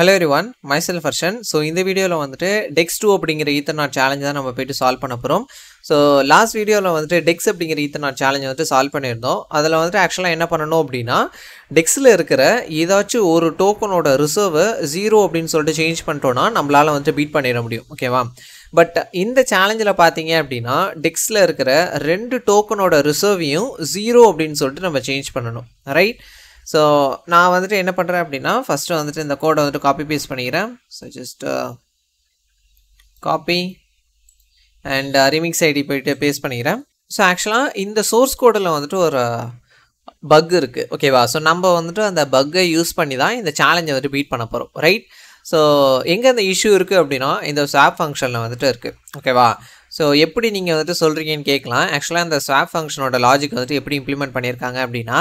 hello everyone மைசெல் ஃபர்ஷன் so இந்த வீடியோவில் வந்துட்டு டெக்ஸ் டூ அப்படிங்கிற ஈத்தர்நாட் சேலஞ்சு தான் நம்ம போயிட்டு சால்வ் பண்ண போகிறோம் ஸோ லாஸ்ட் வீடியோவில் வந்துட்டு டெக்ஸ் அப்படிங்கிற ஈத்தர்நாட் சேலஞ்சு வந்துட்டு சால்வ் பண்ணியிருந்தோம் அதில் வந்துட்டு ஆக்சுவலாக என்ன பண்ணணும் அப்படின்னா டெக்ஸில் இருக்கிற ஏதாச்சும் ஒரு டோக்கனோட ரிசர்வ் ஜீரோ அப்படின்னு சொல்லிட்டு சேஞ்ச் பண்ணிட்டோன்னா நம்மளால் வந்துட்டு பீட் பண்ணிட முடியும் ஓகேவா பட் இந்த சேலஞ்சில் பார்த்தீங்க அப்படின்னா டெக்ஸில் இருக்கிற ரெண்டு டோக்கனோட ரிசர்வையும் ஜீரோ அப்படின்னு சொல்லிட்டு நம்ம சேஞ்ச் பண்ணணும் ரைட் ஸோ நான் வந்துட்டு என்ன பண்ணுறேன் அப்படின்னா ஃபஸ்ட்டு வந்துட்டு இந்த கோடை வந்துட்டு காப்பி பேஸ்ட் பண்ணிக்கிறேன் so just copy and remix IDE போயிட்டு பேஸ்ட் பண்ணிக்கிறேன் ஸோ ஆக்சுவலாக இந்த சோர்ஸ் கோடில் வந்துட்டு ஒரு பக் இருக்குது ஓகேவா ஸோ நம்ம வந்துட்டு அந்த பக்கை யூஸ் பண்ணி தான் இந்த சேலஞ்சை வந்துட்டு பீட் பண்ண போகிறோம் ரைட் ஸோ எங்கே அந்த இஷ்யூ இருக்குது அப்படின்னா இந்த ஸ்வாப் ஃபங்க்ஷனில் வந்துட்டு இருக்குது ஓகேவா ஸோ எப்படி நீங்கள் வந்துட்டு சொல்கிறீங்கன்னு கேட்கலாம் ஆக்சுவலாக அந்த ஸ்வாப் ஃபங்க்ஷனோட லாஜிக் வந்துட்டு எப்படி இம்ப்ளிமெண்ட் பண்ணியிருக்காங்க அப்படின்னா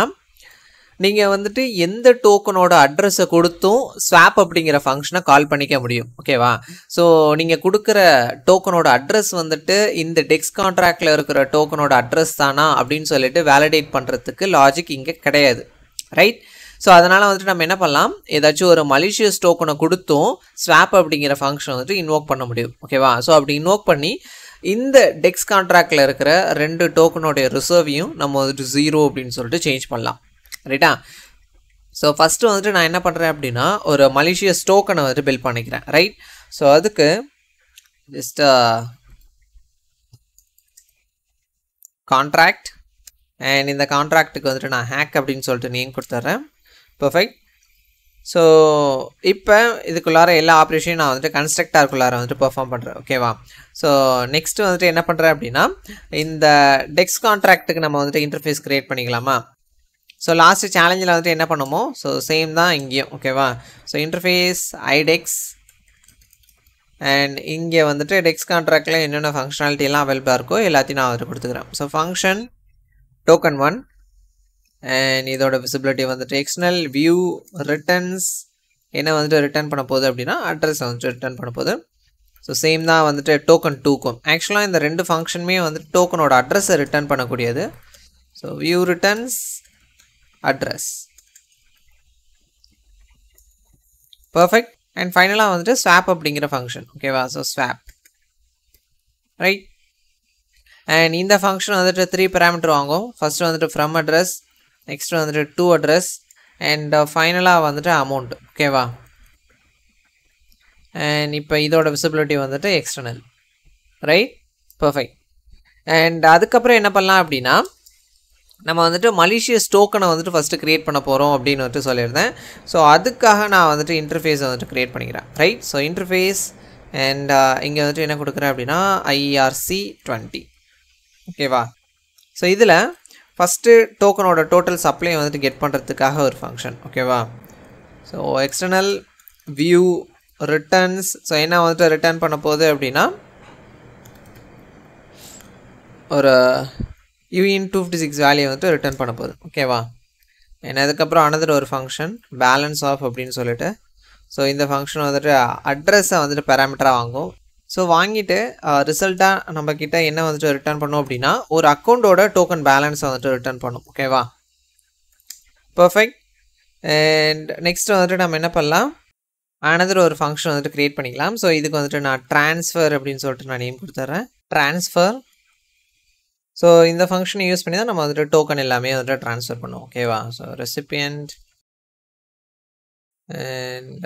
நீங்கள் வந்துட்டு எந்த டோக்கனோட அட்ரஸை கொடுத்தும் ஸ்வாப் அப்படிங்கிற ஃபங்க்ஷனை கால் பண்ணிக்க முடியும் ஓகேவா ஸோ நீங்கள் கொடுக்குற டோக்கனோட அட்ரஸ் வந்துட்டு இந்த டெக்ஸ் கான்ட்ராக்டில் இருக்கிற டோக்கனோட அட்ரஸ் தானா அப்படின்னு சொல்லிட்டு வேலிடேட் பண்ணுறதுக்கு லாஜிக் இங்கே கிடையாது ரைட் ஸோ அதனால் வந்துட்டு நம்ம என்ன பண்ணலாம் ஏதாச்சும் ஒரு மலிஷியஸ் டோக்கனை கொடுத்தும் ஸ்வாப் அப்படிங்கிற ஃபங்க்ஷன் வந்துட்டு இன்வோக் பண்ண முடியும் ஓகேவா ஸோ அப்படி இன்வோக் பண்ணி இந்த டெக்ஸ் கான்ட்ராக்டில் இருக்கிற ரெண்டு டோக்கனோடைய ரிசர்வையும் நம்ம வந்துட்டு ஜீரோ அப்படின்னு சொல்லிட்டு சேஞ்ச் பண்ணலாம் ரைட்டா ஸோ ஃபஸ்ட்டு வந்துட்டு நான் என்ன பண்ணுறேன் அப்படின்னா ஒரு மலேசியஸ் டோக்கனை வந்துட்டு பில்ட் பண்ணிக்கிறேன் ரைட் ஸோ அதுக்கு ஜஸ்ட் கான்ட்ராக்ட் அண்ட் இந்த கான்ட்ராக்ட்டுக்கு வந்துட்டு நான் ஹேக் அப்படின்னு சொல்லிட்டு நீங்கள் கொடுத்துட்றேன் பர்ஃபெக்ட் ஸோ இப்போ இதுக்குள்ளார எல்லா ஆப்ரேஷனையும் நான் வந்துட்டு கன்ஸ்ட்ரக்டாருக்குள்ளார வந்துட்டு பெர்ஃபார்ம் பண்ணுறேன் ஓகேவா ஸோ நெக்ஸ்ட்டு வந்துட்டு என்ன பண்ணுறேன் அப்படின்னா இந்த டெக்ஸ் கான்ட்ராக்ட்டுக்கு நம்ம வந்துட்டு இன்டர்ஃபேஸ் க்ரியேட் பண்ணிக்கலாமா ஸோ லாஸ்ட்டு சேலஞ்சில் வந்துட்டு என்ன பண்ணுமோ ஸோ சேம் தான் இங்கேயும் ஓகேவா ஸோ இன்டர்ஃபேஸ் ஐடெக்ஸ் அண்ட் இங்கே வந்துட்டு டெக்ஸ் கான்ட்ராக்டில் e என்னென்ன ஃபங்க்ஷனாலிட்டிலாம் அவைலபிளாக இருக்கோ எல்லாத்தையும் நான் வந்துட்டு கொடுத்துக்கிறேன் so function token one and இதோட விசிபிலிட்டி வந்துட்டு எக்ஸ்டர்னல் வியூ ரிட்டர்ன்ஸ் என்ன வந்துட்டு ரிட்டர்ன் பண்ண போகுது அப்படின்னா அட்ரஸ் வந்துட்டு ரிட்டர்ன் பண்ண போகுது ஸோ சேம் தான் வந்துட்டு டோக்கன் டூக்கும் ஆக்சுவலாக இந்த ரெண்டு ஃபங்க்ஷனுமே வந்துட்டு டோக்கனோட அட்ரஸை ரிட்டர்ன் பண்ணக்கூடியது so view returns address perfect and ஃபைனலாக வந்துட்டு ஸ்வாப் அப்படிங்கிற ஃபங்க்ஷன் ஓகேவா ஸோ ஸ்வாப் ரைட் அண்ட் இந்த ஃபங்க்ஷன் வந்துட்டு த்ரீ பேராமீட்டர் வாங்கும் ஃபஸ்ட்டு வந்துட்டு ஃப்ரம் அட்ரஸ் நெக்ஸ்ட்டு வந்துட்டு டூ அட்ரஸ் அண்ட் ஃபைனலாக வந்துட்டு அமௌண்ட் ஓகேவா அண்ட் இப்போ இதோட விசிபிலிட்டி வந்துட்டு எக்ஸ்டர்னல் ரைட் பர்ஃபெக்ட் அண்ட் அதுக்கப்புறம் என்ன பண்ணலாம் அப்படின்னா நம்ம வந்துட்டு மலிஷியஸ் டோக்கனை வந்துட்டு ஃபஸ்ட்டு க்ரியேட் பண்ண போகிறோம் அப்படின்னு வந்துட்டு சொல்லியிருந்தேன் ஸோ அதுக்காக நான் வந்துட்டு இன்டர்ஃபேஸை வந்துட்டு க்ரியேட் பண்ணிக்கிறேன் ரைட் ஸோ இன்டர்ஃபேஸ் அண்ட் இங்கே வந்துட்டு என்ன கொடுக்குறேன் அப்படின்னா ஐஆர்சி டுவெண்ட்டி ஓகேவா ஸோ இதில் ஃபஸ்ட்டு டோக்கனோட டோட்டல் சப்ளை வந்துட்டு கெட் பண்ணுறதுக்காக ஒரு ஃபங்க்ஷன் ஓகேவா so external view returns so என்ன வந்துட்டு ரிட்டர்ன் பண்ண போகுது அப்படின்னா ஒரு uint two fifty six value வந்துட்டு ரிட்டர்ன் பண்ண போகுது ஓகேவா ஏன்னா அதுக்கப்புறம் அனதர் ஒரு ஃபங்க்ஷன் பேலன்ஸ் ஆஃப் அப்படின்னு சொல்லிட்டு ஸோ இந்த ஃபங்க்ஷன் வந்துட்டு அட்ரஸை வந்துட்டு பேராமீட்டராக வாங்கும் ஸோ வாங்கிட்டு ரிசல்ட்டாக நம்மக்கிட்ட என்ன வந்துட்டு ரிட்டர்ன் பண்ணும் அப்படின்னா ஒரு அக்கௌண்ட்டோட டோக்கன் பேலன்ஸை வந்துட்டு ரிட்டர்ன் பண்ணும் ஓகேவா பர்ஃபெக்ட் அண்ட் நெக்ஸ்ட் வந்துட்டு நம்ம என்ன பண்ணலாம் அனதர் ஒரு ஃபங்க்ஷன் வந்துட்டு க்ரியேட் பண்ணிக்கலாம் ஸோ இதுக்கு வந்துட்டு நான் ட்ரான்ஸ்ஃபர் அப்படின்னு சொல்லிட்டு நான் நேம் கொடுத்துட்றேன் ட்ரான்ஸ்ஃபர் ஸோ இந்த ஃபங்க்ஷனை யூஸ் பண்ணி தான் நம்ம வந்துட்டு டோக்கன் எல்லாமே வந்துட்டு ட்ரான்ஸ்ஃபர் பண்ணுவோம் ஓகேவா so recipient and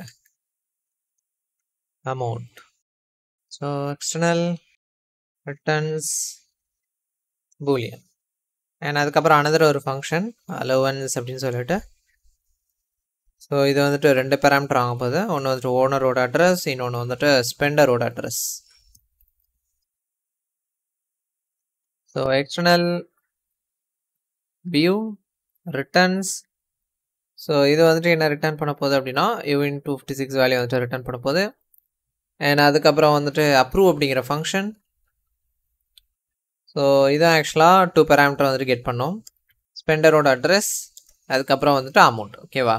amount so external returns boolean and அதுக்கப்புறம் அனதர் ஒரு ஃபங்க்ஷன் அலோவன்ஸ் அப்படின்னு சொல்லிட்டு ஸோ இது வந்துட்டு ரெண்டு பேராமீட்டர் ஆகும் போது ஒன்று வந்துட்டு ஓனரோட அட்ரஸ் இன்னொன்று வந்துட்டு ஸ்பெண்டரோட address So external view returns so இது வந்துட்டு என்ன ரிட்டர்ன் பண்ண போகுது அப்படின்னா uint two fifty six value வந்துட்டு ரிட்டர்ன் பண்ண போகுது அண்ட் அதுக்கப்புறம் வந்துட்டு அப்ரூவ் அப்படிங்கிற ஃபங்க்ஷன் ஸோ இதான் ஆக்சுவலாக டூ பேராமீட்டர் வந்துட்டு கெட் பண்ணோம் ஸ்பெண்டரோட அட்ரஸ் அதுக்கப்புறம் வந்துட்டு அமௌண்ட் ஓகேவா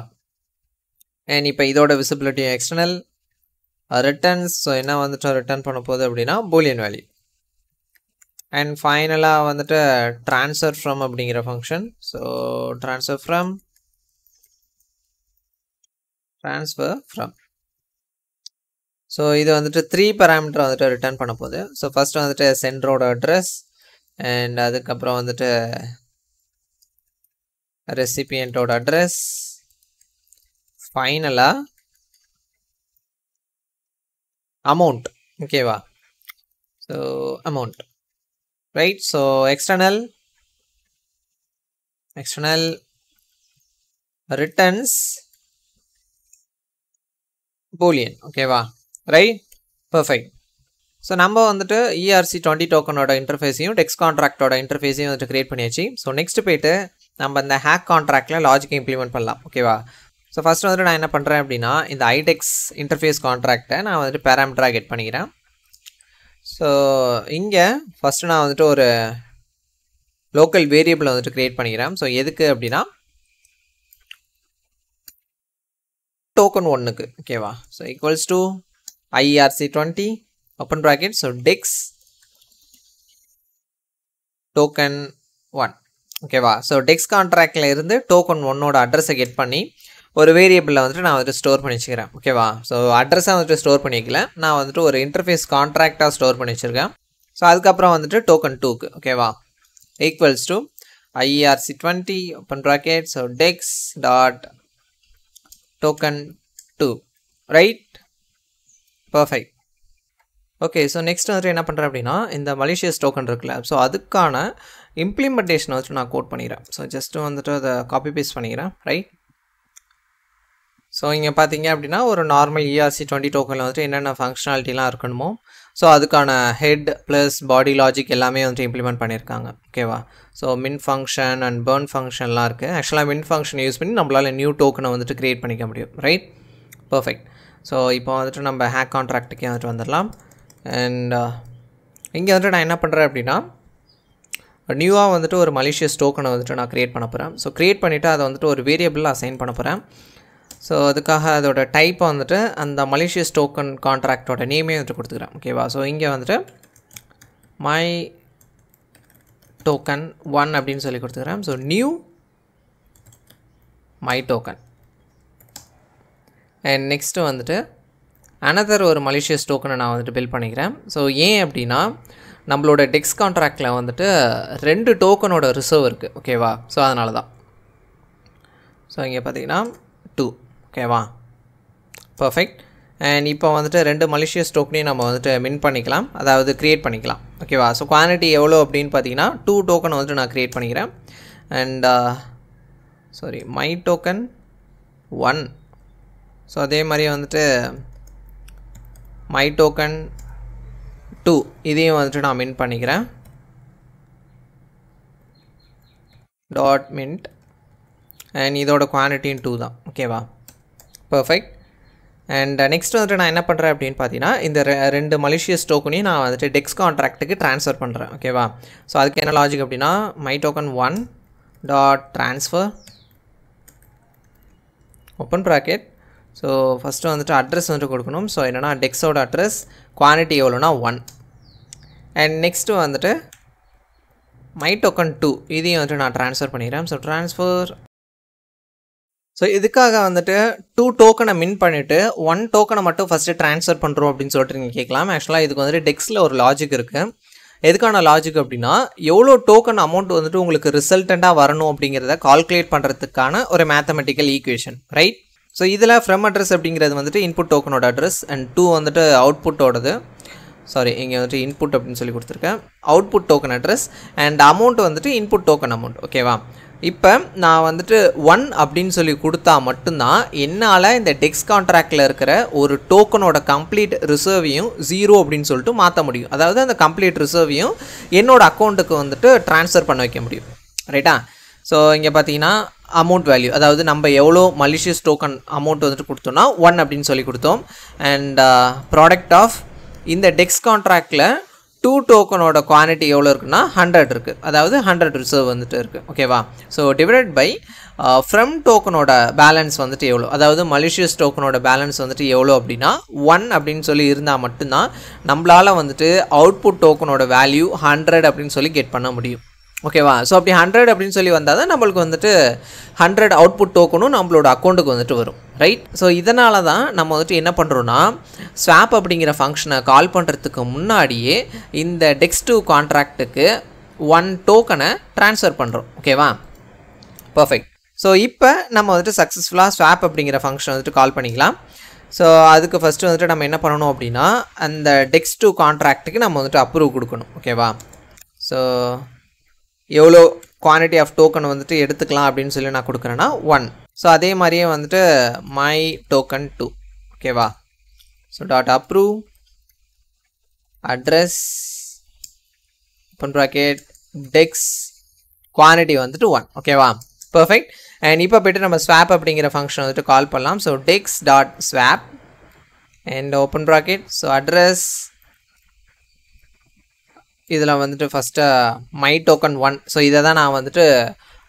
அண்ட் இப்போ இதோட விசிபிலிட்டி எக்ஸ்டர்னல் ரிட்டர்ன்ஸ் ஸோ என்ன வந்துட்டு ரிட்டர்ன் பண்ண போகுது அப்படின்னா பூலியன் வேல்யூ அண்ட் ஃபைனலாக வந்துட்டு ட்ரான்ஸ்ஃபர் ஃப்ரம் அப்படிங்கிற function so transfer from transfer from so இது வந்துட்டு த்ரீ பேராமீட்டர் வந்துட்டு ரிட்டர்ன் பண்ண போகுது ஸோ ஃபஸ்ட்டு வந்துட்டு சென்டரோட அட்ரஸ் அண்ட் அதுக்கப்புறம் வந்துட்டு ரெசிபியண்ட்டோட அட்ரஸ் ஃபைனலாக அமௌண்ட் ஓகேவா so amount right so external external returns boolean ஓகேவா ரைட் பர்ஃபெக்ட் ஸோ நம்ம வந்துட்டு இஆர்சி டுவெண்ட்டி டோக்கனோட இன்டர்ஃபேஸையும் டெக்ஸ் கான்ட்ராக்டோட இன்டர்ஃபேஸையும் வந்துட்டு கிரியேட் பண்ணியாச்சு ஸோ நெக்ஸ்ட் போயிட்டு நம்ம இந்த ஹேக் கான்ட்ராக்டில் லாஜிக் இம்ப்ளிமெண்ட் பண்ணலாம் ஓகேவா ஸோ ஃபஸ்ட் வந்துட்டு நான் என்ன பண்ணுறேன் அப்படின்னா இந்த ஐடெக்ஸ் இன்டர்ஃபேஸ் கான்ட்ராக்டை நான் வந்துட்டு பேராமீட்டராக கெட் பண்ணிக்கிறேன் ஸோ இங்கே ஃபஸ்ட்டு நான் வந்துட்டு ஒரு லோக்கல் வேரியபிளை வந்துட்டு க்ரியேட் பண்ணிக்கிறேன் ஸோ எதுக்கு அப்படின்னா டோக்கன் ஒன்றுக்கு ஓகேவா so equals to IRC twenty open bracket so dex token one ஓகேவா ஸோ டெக்ஸ் கான்ட்ராக்டில் இருந்து டோக்கன் ஒன்னோட அட்ரஸை கெட் பண்ணி ஒரு வேரியபிளில் வந்துட்டு நான் வந்துட்டு ஸ்டோர் பண்ணி வச்சுக்கிறேன் ஓகேவா ஸோ அட்ரஸை வந்துட்டு ஸ்டோர் பண்ணிக்கல நான் வந்துட்டு ஒரு இன்டர்ஃபேஸ் கான்ட்ராக்டாக ஸ்டோர் பண்ணி வச்சுருக்கேன் ஸோ அதுக்கப்புறம் வந்துட்டு டோக்கன் டூக்கு ஓகேவா equals to IRC twenty open bracket so dex dot token two right perfect okay so next வந்துட்டு என்ன பண்ணுறேன் அப்படின்னா இந்த மலேஷியஸ் டோக்கன் இருக்குல்ல ஸோ அதுக்கான இம்ப்ளிமெண்டேஷனை வந்துட்டு நான் கோட் பண்ணிக்கிறேன் ஸோ ஜஸ்ட்டு வந்துட்டு அதை காப்பி பேஸ்ட் பண்ணிக்கிறேன் ரைட் ஸோ இங்கே பார்த்தீங்க அப்படின்னா ஒரு நார்மல் இஆர்சி டுவெண்ட்டி டோக்கனில் வந்துட்டு என்னென்ன ஃபங்க்ஷனாலிட்டிலாம் இருக்கணுமோ ஸோ அதுக்கான ஹெட் ப்ளஸ் பாடி லாஜிக் எல்லாமே வந்துட்டு இம்ப்ளிமெண்ட் பண்ணியிருக்காங்க ஓகேவா ஸோ மின் ஃபங்க்ஷன் அண்ட் பேர்ன் ஃபங்க்ஷன்லாம் இருக்குது ஆக்சுவலாக மின் ஃபங்க்ஷன் யூஸ் பண்ணி நம்மளால் நியூ டோக்கனை வந்துட்டு க்ரியேட் பண்ணிக்க முடியும் ரைட் பர்ஃபெக்ட் ஸோ இப்போ வந்துட்டு நம்ம ஹேக் கான்ட்ராக்ட்டுக்கே வந்துட்டு வந்துடலாம் அண்ட் uh, இங்கே வந்துட்டு நான் என்ன பண்ணுறேன் அப்படின்னா நியூவாக வந்துட்டு ஒரு மலேஷியஸ் டோக்கனை வந்துட்டு நான் க்ரியேட் பண்ண போகிறேன் ஸோ க்ரியேட் பண்ணிவிட்டு அதை வந்துட்டு ஒரு வேரியபிளில் அசைன் பண்ண போகிறேன் ஸோ அதுக்காக அதோட டைப்பை வந்துட்டு அந்த மலேசியஸ் டோக்கன் கான்ட்ராக்டோட நேமே வந்துட்டு கொடுத்துக்கிறேன் ஓகேவா ஸோ இங்கே வந்துட்டு மை டோக்கன் ஒன் அப்படின்னு சொல்லி கொடுத்துக்கிறேன் so new my token and next வந்துட்டு அனதர் ஒரு மலேசியஸ் டோக்கனை நான் வந்துட்டு பில் பண்ணிக்கிறேன் ஸோ ஏன் அப்படின்னா நம்மளோட டெக்ஸ் கான்ட்ராக்டில் வந்துட்டு ரெண்டு டோக்கனோட ரிசர்வ் இருக்குது ஓகேவா ஸோ அதனால தான் ஸோ இங்கே பார்த்தீங்கன்னா டூ ஓகேவா பர்ஃபெக்ட் அண்ட் இப்போ வந்துட்டு ரெண்டு மலேசியஸ் டோக்கனையும் நம்ம வந்துட்டு மின் பண்ணிக்கலாம் அதாவது க்ரியேட் பண்ணிக்கலாம் ஓகேவா ஸோ குவான்டிட்டி எவ்வளோ அப்படின்னு பார்த்தீங்கன்னா டூ டோக்கன் வந்துட்டு நான் க்ரியேட் பண்ணிக்கிறேன் and sorry my token one so அதே மாதிரி வந்துட்டு மை டோக்கன் டூ இதையும் வந்துட்டு நான் மின் பண்ணிக்கிறேன் டாட் மின்ட் அண்ட் இதோட குவான்டிட்டியும் டூ தான் ஓகேவா பர்ஃபெக்ட் அண்ட் நெக்ஸ்ட் வந்துட்டு நான் என்ன பண்ணுறேன் அப்படின்னு பார்த்தீங்கன்னா இந்த ரெண்டு மலேசியஸ் டோக்கனையும் நான் வந்துட்டு டெக்ஸ் கான்ட்ராக்ட்டுக்கு ட்ரான்ஸ்ஃபர் பண்ணுறேன் ஓகேவா ஸோ அதுக்கு என்ன லாஜிக் அப்படின்னா my token one dot transfer open bracket so first வந்துட்டு அட்ரஸ் வந்துட்டு கொடுக்கணும் ஸோ என்னென்னா டெக்ஸோட அட்ரஸ் குவான்டிட்டி எவ்வளோனா ஒன் அண்ட் நெக்ஸ்ட்டு வந்துட்டு மை டோக்கன் டூ இதையும் வந்துட்டு நான் ட்ரான்ஸ்ஃபர் பண்ணிடுறேன் ஸோ ட்ரான்ஸ்ஃபர் ஸோ இதுக்காக வந்துட்டு டூ டோக்கனை மின் பண்ணிவிட்டு ஒன் டோக்கனை மட்டும் ஃபஸ்ட்டு ட்ரான்ஸ்ஃபர் பண்ணுறோம் அப்படின்னு சொல்லிட்டு நீங்கள் கேட்கலாம் ஆக்சுவலாக இதுக்கு வந்துட்டு டெக்ஸில் ஒரு லாஜிக் இருக்குது எதுக்கான லாஜிக் அப்படின்னா எவ்வளோ டோக்கன் அமௌண்ட் வந்துட்டு உங்களுக்கு ரிசல்டண்ட்டாக வரணும் அப்படிங்கிறத கால்குலேட் பண்ணுறதுக்கான ஒரு மேத்தமெட்டிக்கல் ஈக்குவேஷன் ரைட் ஸோ இதில் ஃப்ரம் அட்ரஸ் அப்படிங்கிறது வந்துட்டு இன்புட் டோக்கனோட அட்ரஸ் அண்ட் டூ வந்துட்டு அவுட்புட்டோடது சாரி இங்கே வந்துட்டு இன்புட் அப்படின்னு சொல்லி கொடுத்துருக்கேன் output token address and amount வந்துட்டு இன்புட் டோக்கன் அமௌண்ட் ஓகேவா இப்போ நான் வந்துட்டு ஒன் அப்படின்னு சொல்லி கொடுத்தா மட்டும்தான் என்னால் இந்த டெக்ஸ் கான்ட்ராக்டில் இருக்கிற ஒரு டோக்கனோட கம்ப்ளீட் ரிசர்வையும் ஜீரோ அப்படின்னு சொல்லிட்டு மாற்ற முடியும் அதாவது அந்த கம்ப்ளீட் ரிசர்வையும் என்னோடய அக்கௌண்ட்டுக்கு வந்துட்டு ட்ரான்ஸ்ஃபர் பண்ண வைக்க முடியும் ரைட்டா ஸோ இங்கே பார்த்தீங்கன்னா அமௌண்ட் வேல்யூ அதாவது நம்ம எவ்வளோ மலிஷியஸ் டோக்கன் அமௌண்ட் வந்துட்டு கொடுத்தோம்னா ஒன் அப்படின்னு சொல்லி கொடுத்தோம் அண்ட் ப்ராடக்ட் ஆஃப் இந்த டெக்ஸ் கான்ட்ராக்டில் டூ டோக்கனோட குவான்டிட்டி எவ்வளோ இருக்குன்னா ஹண்ட்ரட் இருக்குது அதாவது ஹண்ட்ரட் ரிசர்வ் வந்துட்டு இருக்குது ஓகேவா ஸோ டிவைடட் பை ஃப்ரம் டோக்கனோட பேலன்ஸ் வந்துட்டு எவ்வளோ அதாவது மலிஷியஸ் டோக்கனோட பேலன்ஸ் வந்துட்டு எவ்வளோ அப்படின்னா ஒன் அப்படின்னு சொல்லி இருந்தால் மட்டும்தான் நம்மளால் வந்துட்டு அவுட்புட் டோக்கனோட வேல்யூ ஹண்ட்ரட் அப்படின்னு சொல்லி கெட் பண்ண முடியும் ஓகேவா ஸோ அப்படி ஹண்ட்ரட் அப்படின்னு சொல்லி வந்தால் தான் நம்மளுக்கு வந்துட்டு ஹண்ட்ரட் அவுட்புட் டோக்கனும் நம்மளோட அக்கௌண்ட்டுக்கு வந்துட்டு வரும் ரைட் ஸோ இதனால தான் நம்ம வந்துட்டு என்ன பண்ணுறோன்னா ஸ்வாப் அப்படிங்கிற ஃபங்க்ஷனை கால் பண்ணுறதுக்கு முன்னாடியே இந்த டெக்ஸ் டூ கான்ட்ராக்ட்டுக்கு ஒன் டோக்கனை ட்ரான்ஸ்ஃபர் பண்ணுறோம் ஓகேவா பர்ஃபெக்ட் ஸோ இப்போ நம்ம வந்துட்டு சக்ஸஸ்ஃபுல்லாக ஸ்வாப் அப்படிங்கிற ஃபங்க்ஷன் வந்துட்டு கால் பண்ணிக்கலாம் ஸோ அதுக்கு ஃபஸ்ட்டு வந்துட்டு நம்ம என்ன பண்ணணும் அப்படின்னா அந்த டெக்ஸ் டூ கான்ட்ராக்ட்டுக்கு நம்ம வந்துட்டு அப்ரூவ் கொடுக்கணும் ஓகேவா ஸோ எவ்வளோ குவான்டிட்டி ஆஃப் டோக்கன் வந்துட்டு எடுத்துக்கலாம் அப்படின்னு சொல்லி நான் கொடுக்குறேன்னா ஒன் ஸோ அதே மாதிரியே வந்துட்டு மை டோக்கன் டூ ஓகேவா so dot approve address open dex quantity வந்துட்டு ஒன் ஓகேவா பர்ஃபெக்ட் அண்ட் இப்போ போய்ட்டு நம்ம ஸ்வாப் அப்படிங்கிற ஃபங்க்ஷன் வந்துட்டு கால் பண்ணலாம் so dex dot swap and open bracket so address இதில் வந்துட்டு first my token one so இதை தான் நான் வந்துட்டு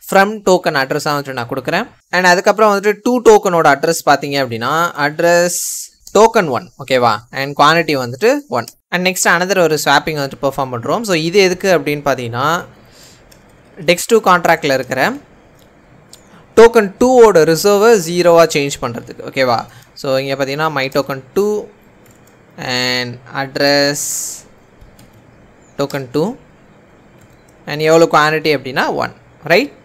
ஃப்ரம் டோக்கன் அட்ரஸாக வந்துட்டு நான் கொடுக்குறேன் அண்ட் அதுக்கப்புறம் வந்துட்டு டூ டோக்கனோட அட்ரஸ் பார்த்தீங்க அப்படின்னா அட்ரஸ் டோக்கன் ஒன் ஓகேவா அண்ட் குவான்டிட்டி வந்துட்டு ஒன் அண்ட் நெக்ஸ்ட் அனதர் ஒரு ஸ்வாப்பிங் வந்துட்டு பெர்ஃபார்ம் பண்ணுறோம் ஸோ இது எதுக்கு அப்படின்னு பார்த்தீங்கன்னா டெக்ஸ்ட் டூ கான்ட்ராக்டில் இருக்கிற டோக்கன் டூவோட ரிசர்வை ஜீரோவாக சேஞ்ச் பண்ணுறதுக்கு ஓகேவா ஸோ இங்கே பார்த்தீங்கன்னா my token two and address token two and எவ்வளோ குவான்டிட்டி அப்படின்னா one right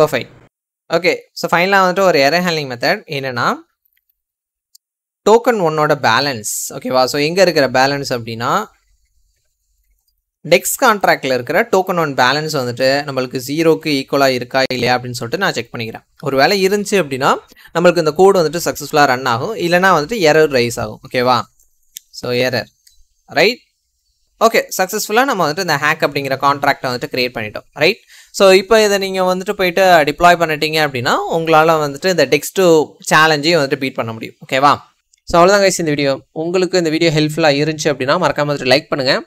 perfect okay so ஃபைனலாக வந்துட்டு ஒரு எரர் ஹேண்ட்லிங் மெத்தட் என்னன்னா டோக்கன் ஒன்னோட பேலன்ஸ் ஓகேவா ஸோ எங்கே இருக்கிற பேலன்ஸ் அப்படின்னா டெக்ஸ் கான்ட்ராக்டில் இருக்கிற டோக்கன் ஒன் பேலன்ஸ் வந்துட்டு நம்மளுக்கு ஜீரோக்கு ஈக்குவலாக இருக்கா இல்லையா அப்படின்னு சொல்லிட்டு நான் செக் பண்ணிக்கிறேன் ஒரு வேலை இருந்துச்சு அப்படின்னா நம்மளுக்கு இந்த கோடு வந்துட்டு சக்ஸஸ்ஃபுல்லாக ரன் ஆகும் இல்லைனா வந்துட்டு எரர் ரைஸ் ஆகும் ஓகேவா ஸோ எரர் ரைட் ஓகே சக்ஸஸ்ஃபுல்லாக நம்ம வந்துட்டு இந்த ஹேக் அப்படிங்கிற கான்ட்ராக்டை வந்துட்டு க்ரியேட் பண்ணிட்டோம் ரைட் ஸோ இப்போ இதை நீங்கள் வந்துட்டு போயிட்டு டிப்ளாய் பண்ணிட்டீங்க அப்படின்னா உங்களால் வந்துட்டு இந்த டெக்ஸ்ட் சேலஞ்சையும் வந்துட்டு பீட் பண்ண முடியும் ஓகேவா ஸோ அவ்வளோதான் கைஸ் இந்த வீடியோ உங்களுக்கு இந்த வீடியோ ஹெல்ப்ஃபுல்லாக இருந்துச்சு அப்படின்னா மறக்காம வந்துட்டு லைக் பண்ணுங்கள்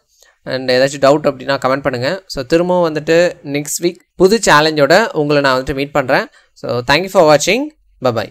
அண்ட் ஏதாச்சும் டவுட் அப்படின்னா கமெண்ட் பண்ணுங்கள் ஸோ திரும்பவும் வந்துட்டு நெக்ஸ்ட் வீக் புது சேலஞ்சோட உங்களை நான் வந்துட்டு மீட் பண்ணுறேன் ஸோ தேங்க்யூ ஃபார் வாட்சிங் பபாய்